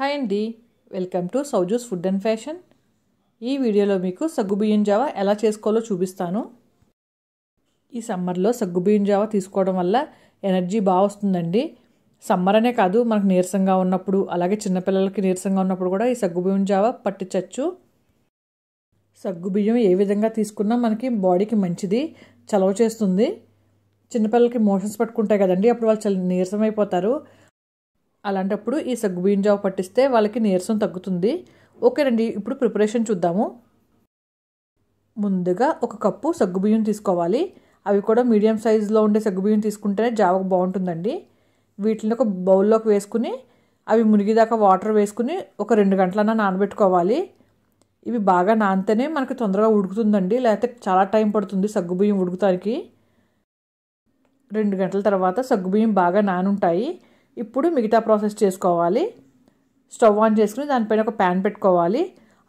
hi అండి welcome to సౌజూస్ food and fashion ఈ వీడియోలో మీకు సగ్గుబియ్యం జావ ఎలా చేసుకోవాలో చూపిస్తాను ఈ సమ్మర్లో సగ్గుబియ్యం జావ తీసుకోవడం వల్ల ఎనర్జీ బాగా వస్తుందండి సమ్మర్ అనే కాదు మనకు నీరసంగా ఉన్నప్పుడు అలాగే చిన్నపిల్లలకి నీరసంగా ఉన్నప్పుడు కూడా ఈ సగ్గుబియ్యం జావ పట్టించచ్చు సగ్గుబియ్యం ఏ విధంగా తీసుకున్నా మనకి బాడీకి మంచిది చలవ చేస్తుంది చిన్నపిల్లలకి మోషన్స్ పట్టుకుంటాయి కదండి అప్పుడు వాళ్ళు నీరసం అయిపోతారు అలాంటప్పుడు ఈ సగ్గుబియ్యం జావ పట్టిస్తే వాళ్ళకి నీరసం తగ్గుతుంది ఓకేనండి ఇప్పుడు ప్రిపరేషన్ చూద్దాము ముందుగా ఒక కప్పు సగ్గుబియ్యం తీసుకోవాలి అవి కూడా మీడియం సైజులో ఉండే సగ్గుబియ్యం తీసుకుంటేనే జావకు బాగుంటుందండి వీటిని ఒక బౌల్లోకి వేసుకుని అవి మునిగిదాకా వాటర్ వేసుకుని ఒక రెండు గంటలన్నా నానబెట్టుకోవాలి ఇవి బాగా నానితేనే మనకి తొందరగా ఉడుకుతుందండి లేకపోతే చాలా టైం పడుతుంది సగ్గుబియ్యం ఉడుకుతానికి రెండు గంటల తర్వాత సగ్గుబియ్యం బాగా నానుంటాయి ఇప్పుడు మిగతా ప్రాసెస్ చేసుకోవాలి స్టవ్ ఆన్ చేసుకుని దానిపైన ఒక ప్యాన్ పెట్టుకోవాలి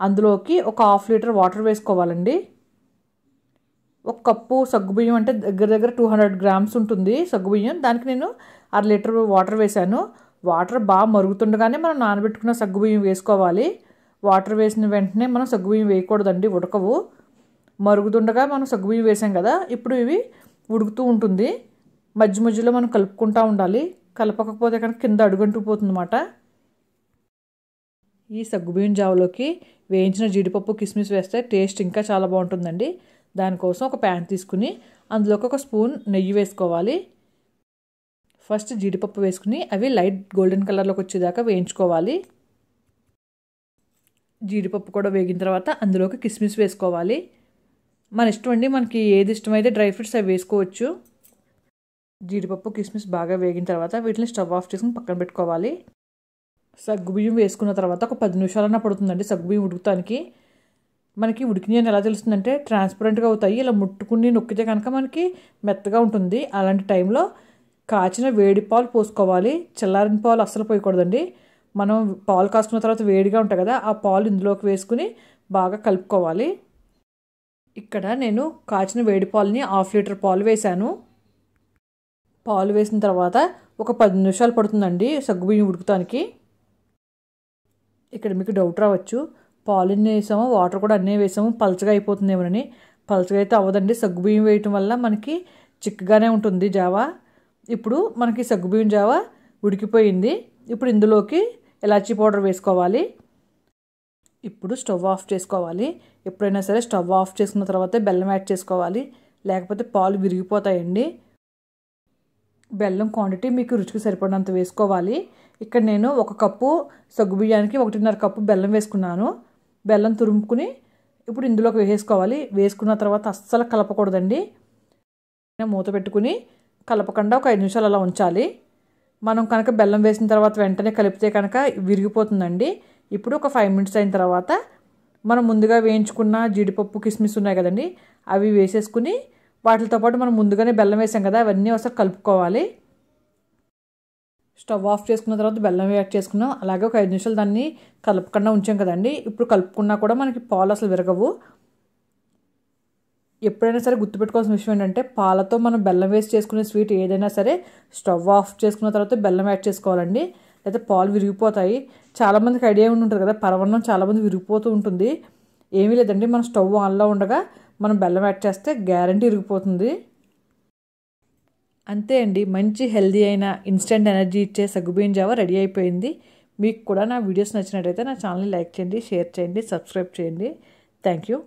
అందులోకి ఒక హాఫ్ లీటర్ వాటర్ వేసుకోవాలండి ఒక కప్పు సగ్గుబియ్యం అంటే దగ్గర దగ్గర టూ హండ్రెడ్ గ్రామ్స్ ఉంటుంది సగ్గుబియ్యం దానికి నేను అర లీటర్ వాటర్ వేశాను వాటర్ బాగా మరుగుతుండగానే మనం నానబెట్టుకున్న సగ్గుబియ్యం వేసుకోవాలి వాటర్ వేసిన వెంటనే మనం సగ్గుబియ్యం వేయకూడదండి ఉడకవు మరుగుతుండగా మనం సగ్గుబియ్యం వేసాం కదా ఇప్పుడు ఇవి ఉడుకుతూ ఉంటుంది మధ్య మధ్యలో మనం కలుపుకుంటూ ఉండాలి కలపకపోతే కనుక కింద అడుగంటూ పోతుందన్నమాట ఈ సగ్గుబియ్యం జావలోకి వేయించిన జీడిపప్పు కిస్మిస్ వేస్తే టేస్ట్ ఇంకా చాలా బాగుంటుందండి దానికోసం ఒక ప్యాన్ తీసుకుని అందులోకి ఒక స్పూన్ నెయ్యి వేసుకోవాలి ఫస్ట్ జీడిపప్పు వేసుకుని అవి లైట్ గోల్డెన్ కలర్లోకి వచ్చేదాకా వేయించుకోవాలి జీడిపప్పు కూడా వేగిన తర్వాత అందులోకి కిస్మిస్ వేసుకోవాలి మన ఇష్టం అండి మనకి ఏది ఇష్టమైతే డ్రై ఫ్రూట్స్ అవి వేసుకోవచ్చు జీడిపప్పు కిస్మిస్ బాగా వేగిన తర్వాత వీటిని స్టవ్ ఆఫ్ చేసుకుని పక్కన పెట్టుకోవాలి సగ్గుబియ్యం వేసుకున్న తర్వాత ఒక పది నిమిషాలన్నా పడుతుందండి సగ్గుబియ్యం ఉడుకుతానికి మనకి ఉడికినాయని ఎలా తెలుస్తుందంటే ట్రాన్స్పరెంట్గా అవుతాయి ఇలా ముట్టుకుని నొక్కితే కనుక మనకి మెత్తగా ఉంటుంది అలాంటి టైంలో కాచిన వేడి పాలు పోసుకోవాలి చల్లారిన పాలు అస్సలు పోయకూడదండి మనం పాలు కాసుకున్న తర్వాత వేడిగా ఉంటాయి కదా ఆ పాలు ఇందులోకి వేసుకుని బాగా కలుపుకోవాలి ఇక్కడ నేను కాచిన వేడి పాలుని హాఫ్ లీటర్ పాలు వేశాను పాలు వేసిన తర్వాత ఒక పది నిమిషాలు పడుతుందండి సగ్గుబియ్యం ఉడుకుతానికి ఇక్కడ మీకు డౌట్ రావచ్చు పాలు ఎన్ని వేసాము వాటర్ కూడా అన్నీ వేసాము పలచగా అయిపోతుందేమోనని పలచగా అయితే అవ్వదండి సగ్గుబియ్యం వేయటం వల్ల మనకి చిక్కగానే ఉంటుంది జావా ఇప్పుడు మనకి సగ్గుబియ్యం జావా ఉడికిపోయింది ఇప్పుడు ఇందులోకి ఎలాచీ పౌడర్ వేసుకోవాలి ఇప్పుడు స్టవ్ ఆఫ్ చేసుకోవాలి ఎప్పుడైనా సరే స్టవ్ ఆఫ్ చేసుకున్న తర్వాత బెల్లం యాడ్ చేసుకోవాలి లేకపోతే పాలు విరిగిపోతాయండి బెల్లం క్వాంటిటీ మీకు రుచికి సరిపడినంత వేసుకోవాలి ఇక్కడ నేను ఒక కప్పు సగ్గు బియ్యానికి ఒకటిన్నర కప్పు బెల్లం వేసుకున్నాను బెల్లం తురుముకుని ఇప్పుడు ఇందులోకి వేసుకోవాలి వేసుకున్న తర్వాత అస్సలు కలపకూడదండి మూత పెట్టుకుని కలపకుండా ఒక ఐదు నిమిషాలు అలా ఉంచాలి మనం కనుక బెల్లం వేసిన తర్వాత వెంటనే కలిపితే కనుక విరిగిపోతుందండి ఇప్పుడు ఒక ఫైవ్ మినిట్స్ అయిన తర్వాత మనం ముందుగా వేయించుకున్న జీడిపప్పు కిస్మిస్ ఉన్నాయి కదండి అవి వేసేసుకుని వాటితో పాటు మనం ముందుగానే బెల్లం వేసాం కదా అవన్నీ ఒకసారి కలుపుకోవాలి స్టవ్ ఆఫ్ చేసుకున్న తర్వాత బెల్లం యాడ్ చేసుకున్నాం అలాగే ఒక ఐదు నిమిషాలు దాన్ని కలపకుండా ఉంచాం కదండి ఇప్పుడు కలుపుకున్నా కూడా మనకి పాలు అసలు విరగవు ఎప్పుడైనా సరే గుర్తుపెట్టుకోవాల్సిన విషయం ఏంటంటే పాలతో మనం బెల్లం వేసి చేసుకునే స్వీట్ ఏదైనా సరే స్టవ్ ఆఫ్ చేసుకున్న తర్వాత బెల్లం యాడ్ చేసుకోవాలండి లేకపోతే పాలు విరిగిపోతాయి చాలామందికి ఐడియా ఉండి ఉంటుంది కదా పరవన్నం చాలామంది విరిగిపోతూ ఉంటుంది ఏమీ లేదండి మనం స్టవ్ ఆన్లో ఉండగా మనం బెల్లం యాడ్ చేస్తే గ్యారంటీ ఇరిగిపోతుంది అంతే అండి మంచి హెల్దీ అయిన ఇన్స్టెంట్ ఎనర్జీ ఇచ్చే సగ్గుబియ్యం జావా రెడీ అయిపోయింది మీకు కూడా నా వీడియోస్ నచ్చినట్టయితే నా ఛానల్ని లైక్ చేయండి షేర్ చేయండి సబ్స్క్రైబ్ చేయండి థ్యాంక్ యూ